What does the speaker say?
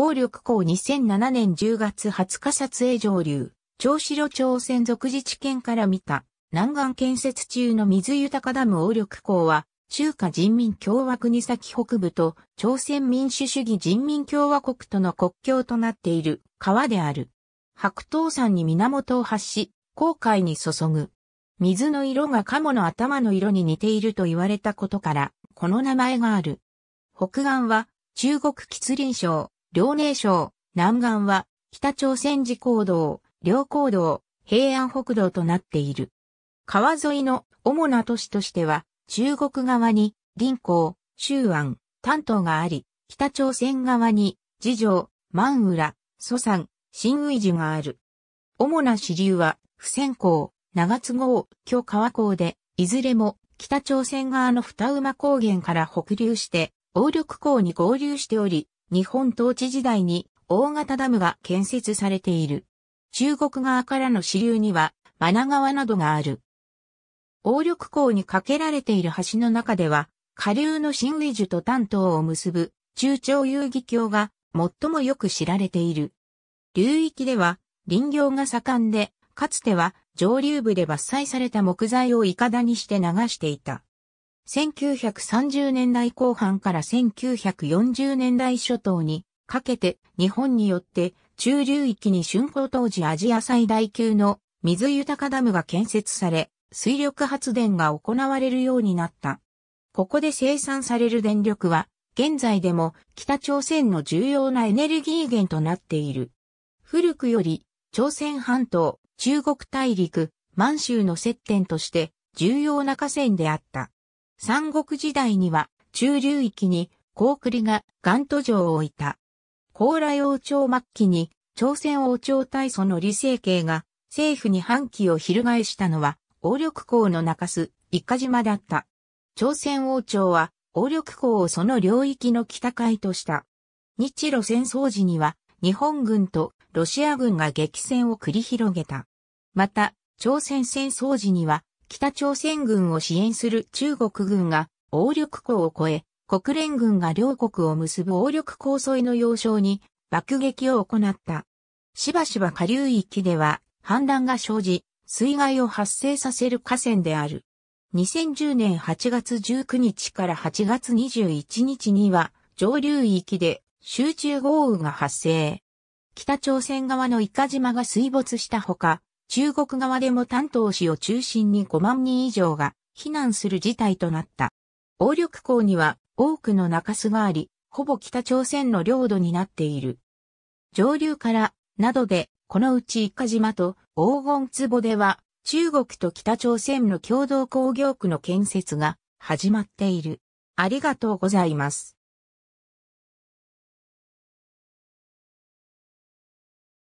王力港2007年10月20日撮影上流、長白町線属自治県から見た、南岸建設中の水豊かダム王力港は、中華人民共和国先北部と朝鮮民主主義人民共和国との国境となっている川である。白桃山に源を発し、航海に注ぐ。水の色が鴨の頭の色に似ていると言われたことから、この名前がある。北岸は中国吉林省、遼寧省、南岸は、北朝鮮自行道、両行道、平安北道となっている。川沿いの主な都市としては、中国側に、林港、周安、丹東があり、北朝鮮側に、次城、万浦、蘇山、新宇寺がある。主な支流は、不線港、長津号、巨川港で、いずれも北朝鮮側の二馬高原から北流して、王緑港に合流しており、日本統治時代に大型ダムが建設されている。中国側からの支流には、マナ川などがある。王緑港に架けられている橋の中では、下流の新理樹と丹東を結ぶ中朝遊戯橋が最もよく知られている。流域では林業が盛んで、かつては上流部で伐採された木材をいかだにして流していた。1930年代後半から1940年代初頭にかけて日本によって中流域に春光当時アジア最大級の水豊かダムが建設され、水力発電が行われるようになった。ここで生産される電力は、現在でも北朝鮮の重要なエネルギー源となっている。古くより、朝鮮半島、中国大陸、満州の接点として重要な河川であった。三国時代には中流域に高栗が岩都城を置いた。高麗王朝末期に朝鮮王朝大祖の李成慶が政府に反旗を翻したのは、王緑港の中洲、一家島だった。朝鮮王朝は、王緑港をその領域の北海とした。日露戦争時には、日本軍とロシア軍が激戦を繰り広げた。また、朝鮮戦争時には、北朝鮮軍を支援する中国軍が王力港を越え、国連軍が両国を結ぶ王力港沿いの要衝に爆撃を行った。しばしば下流域では氾濫が生じ、水害を発生させる河川である。2010年8月19日から8月21日には上流域で集中豪雨が発生。北朝鮮側のイカ島が水没したほか、中国側でも丹東市を中心に5万人以上が避難する事態となった。王緑港には多くの中州があり、ほぼ北朝鮮の領土になっている。上流からなどで、このうち一家島と黄金壺では、中国と北朝鮮の共同工業区の建設が始まっている。ありがとうございます。